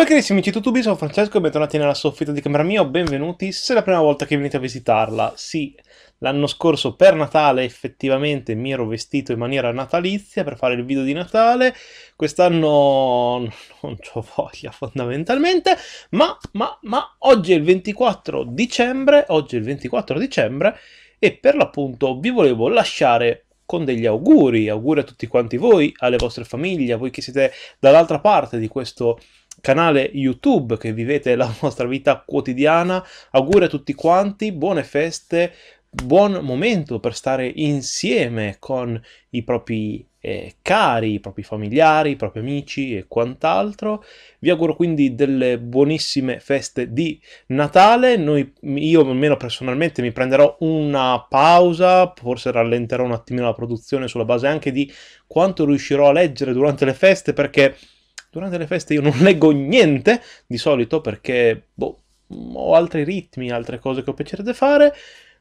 Salve carissimi amici tutubi, sono Francesco e bentornati nella soffitta di camera mia, benvenuti se è la prima volta che venite a visitarla. Sì, l'anno scorso per Natale effettivamente mi ero vestito in maniera natalizia per fare il video di Natale, quest'anno non ho voglia fondamentalmente, ma, ma, ma oggi è il 24 dicembre, oggi è il 24 dicembre e per l'appunto vi volevo lasciare con degli auguri, auguri a tutti quanti voi, alle vostre famiglie, a voi che siete dall'altra parte di questo canale YouTube che vivete la vostra vita quotidiana. Auguri a tutti quanti, buone feste, buon momento per stare insieme con i propri eh, cari, i propri familiari, i propri amici e quant'altro. Vi auguro quindi delle buonissime feste di Natale. Noi, io almeno personalmente mi prenderò una pausa, forse rallenterò un attimino la produzione sulla base anche di quanto riuscirò a leggere durante le feste perché Durante le feste io non leggo niente di solito perché boh, ho altri ritmi, altre cose che ho piacere di fare,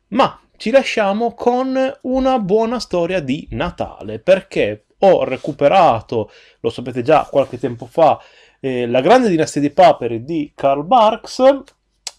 ma ci lasciamo con una buona storia di Natale perché ho recuperato, lo sapete già qualche tempo fa, eh, La grande dinastia di paperi di Karl Barks,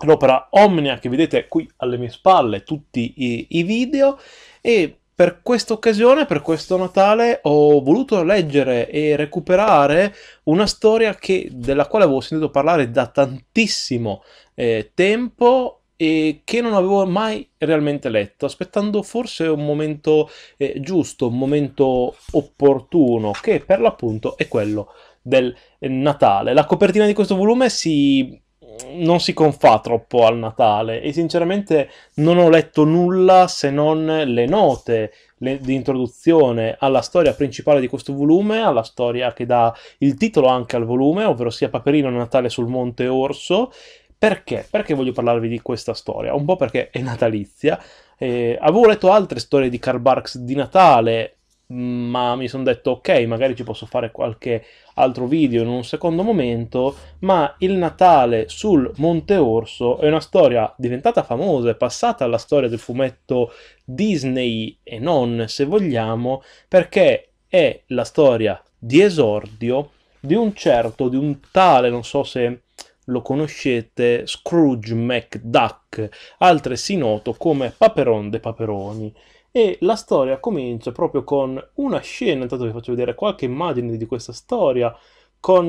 l'opera Omnia che vedete qui alle mie spalle, tutti i, i video, e per questa occasione, per questo Natale, ho voluto leggere e recuperare una storia che, della quale avevo sentito parlare da tantissimo eh, tempo e che non avevo mai realmente letto, aspettando forse un momento eh, giusto, un momento opportuno, che per l'appunto è quello del Natale. La copertina di questo volume si non si confà troppo al Natale e sinceramente non ho letto nulla se non le note le, di introduzione alla storia principale di questo volume, alla storia che dà il titolo anche al volume, ovvero sia Paperino Natale sul Monte Orso. Perché? Perché voglio parlarvi di questa storia? Un po' perché è natalizia. Eh, avevo letto altre storie di Karl Barks di Natale, ma mi sono detto ok, magari ci posso fare qualche altro video in un secondo momento, ma il Natale sul Monte Orso è una storia diventata famosa, è passata alla storia del fumetto Disney e non, se vogliamo, perché è la storia di esordio di un certo, di un tale, non so se lo conoscete Scrooge McDuck, altresì noto come Paperon de Paperoni. E la storia comincia proprio con una scena, intanto vi faccio vedere qualche immagine di questa storia, con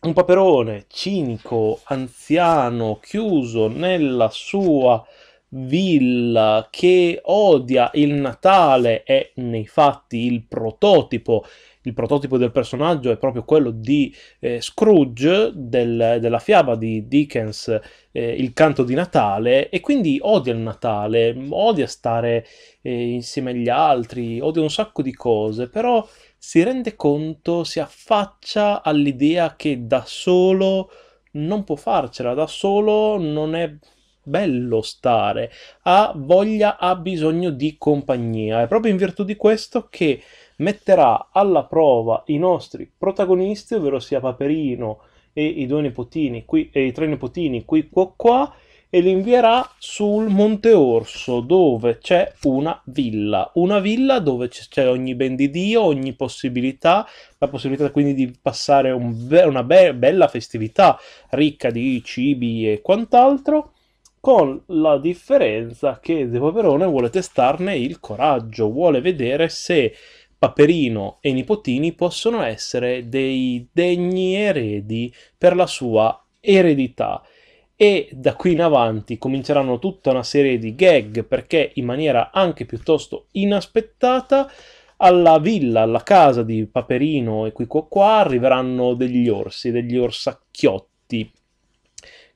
un paperone cinico, anziano, chiuso nella sua villa che odia il Natale, è nei fatti il prototipo il prototipo del personaggio è proprio quello di eh, Scrooge del, della fiaba di Dickens, eh, Il canto di Natale, e quindi odia il Natale, odia stare eh, insieme agli altri, odia un sacco di cose, però si rende conto, si affaccia all'idea che da solo non può farcela, da solo non è bello stare, ha voglia, ha bisogno di compagnia. È proprio in virtù di questo che metterà alla prova i nostri protagonisti, ovvero sia Paperino e i due nipotini, qui, e i tre nipotini qui qua qua, e li invierà sul Monte Orso, dove c'è una villa. Una villa dove c'è ogni ben di Dio, ogni possibilità, la possibilità quindi di passare un be una be bella festività ricca di cibi e quant'altro, con la differenza che De Paperone vuole testarne il coraggio, vuole vedere se Paperino e Nipotini possono essere dei degni eredi per la sua eredità e da qui in avanti cominceranno tutta una serie di gag perché in maniera anche piuttosto inaspettata alla villa, alla casa di Paperino e Quico qua arriveranno degli orsi, degli orsacchiotti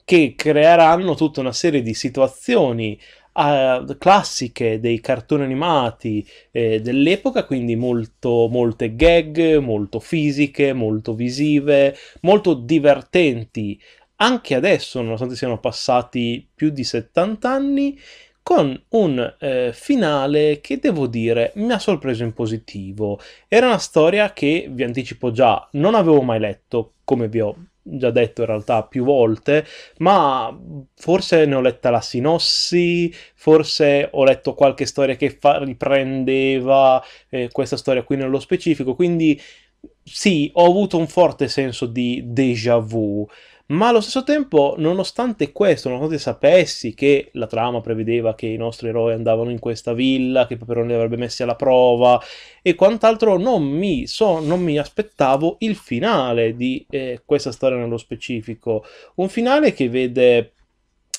che creeranno tutta una serie di situazioni uh, classiche dei cartoni animati eh, dell'epoca, quindi molto, molte gag, molto fisiche, molto visive, molto divertenti. Anche adesso, nonostante siano passati più di 70 anni, con un eh, finale che devo dire mi ha sorpreso in positivo. Era una storia che, vi anticipo già, non avevo mai letto, come vi ho già detto in realtà più volte, ma forse ne ho letta la sinossi, forse ho letto qualche storia che fa- riprendeva eh, questa storia qui nello specifico, quindi sì, ho avuto un forte senso di déjà vu. Ma allo stesso tempo, nonostante questo, nonostante sapessi che la trama prevedeva che i nostri eroi andavano in questa villa, che Paperone li avrebbe messi alla prova e quant'altro, non mi, so, non mi aspettavo il finale di eh, questa storia nello specifico. Un finale che vede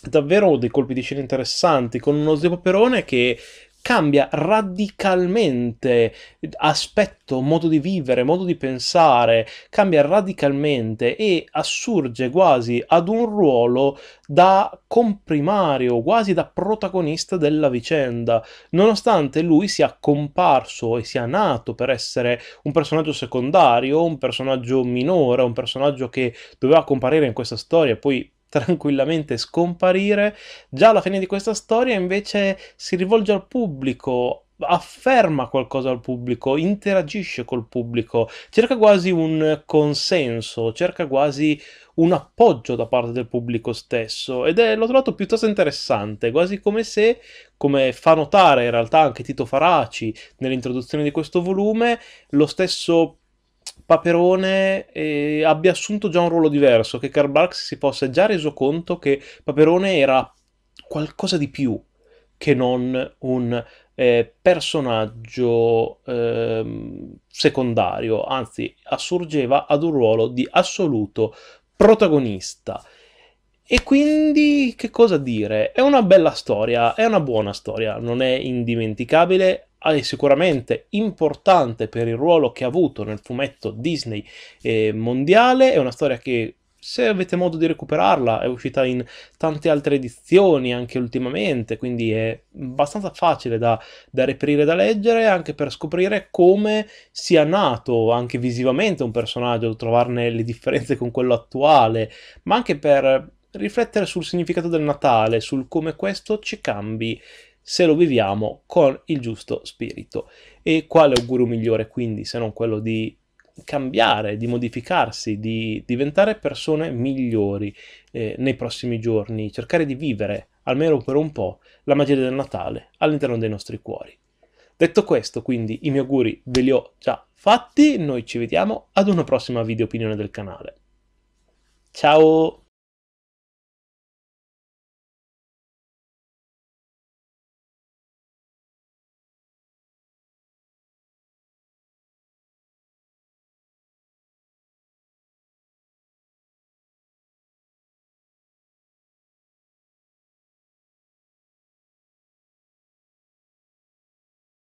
davvero dei colpi di scena interessanti, con uno Zio Peperone che cambia radicalmente aspetto, modo di vivere, modo di pensare, cambia radicalmente e assurge quasi ad un ruolo da comprimario, quasi da protagonista della vicenda, nonostante lui sia comparso e sia nato per essere un personaggio secondario, un personaggio minore, un personaggio che doveva comparire in questa storia e poi tranquillamente scomparire. Già alla fine di questa storia invece si rivolge al pubblico, afferma qualcosa al pubblico, interagisce col pubblico, cerca quasi un consenso, cerca quasi un appoggio da parte del pubblico stesso ed è, l'ho trovato piuttosto interessante, quasi come se, come fa notare in realtà anche Tito Faraci nell'introduzione di questo volume, lo stesso Paperone eh, abbia assunto già un ruolo diverso, che Karl Barks si fosse già reso conto che Paperone era qualcosa di più che non un eh, personaggio eh, secondario, anzi assurgeva ad un ruolo di assoluto protagonista. E quindi che cosa dire? È una bella storia, è una buona storia, non è indimenticabile, è sicuramente importante per il ruolo che ha avuto nel fumetto Disney eh, mondiale, è una storia che se avete modo di recuperarla è uscita in tante altre edizioni anche ultimamente, quindi è abbastanza facile da, da reperire da leggere anche per scoprire come sia nato anche visivamente un personaggio, trovarne le differenze con quello attuale, ma anche per riflettere sul significato del Natale, sul come questo ci cambi se lo viviamo con il giusto spirito. E quale augurio migliore quindi se non quello di cambiare, di modificarsi, di diventare persone migliori eh, nei prossimi giorni, cercare di vivere, almeno per un po', la magia del Natale all'interno dei nostri cuori. Detto questo, quindi i miei auguri ve li ho già fatti, noi ci vediamo ad una prossima video opinione del canale. Ciao!